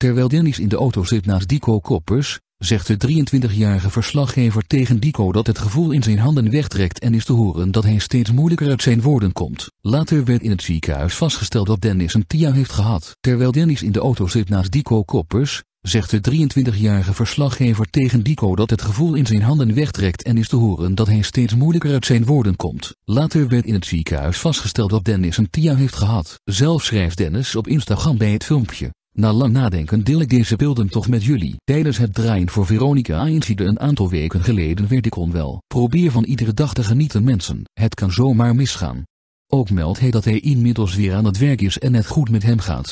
Terwijl Dennis in de auto zit naast Dico Koppers, zegt de 23-jarige verslaggever tegen Dico dat het gevoel in zijn handen wegtrekt en is te horen dat hij steeds moeilijker uit zijn woorden komt. Later werd in het ziekenhuis vastgesteld dat Dennis een TIA heeft gehad. Terwijl Dennis in de auto zit naast Dico Koppers, zegt de 23-jarige verslaggever tegen Dico dat het gevoel in zijn handen wegtrekt en is te horen dat hij steeds moeilijker uit zijn woorden komt. Later werd in het ziekenhuis vastgesteld dat Dennis een TIA heeft gehad. Zelf schrijft Dennis op Instagram bij het filmpje. Na lang nadenken deel ik deze beelden toch met jullie. Tijdens het draaien voor Veronica Ainside een aantal weken geleden werd ik onwel. Probeer van iedere dag te genieten mensen, het kan zomaar misgaan. Ook meldt hij dat hij inmiddels weer aan het werk is en het goed met hem gaat.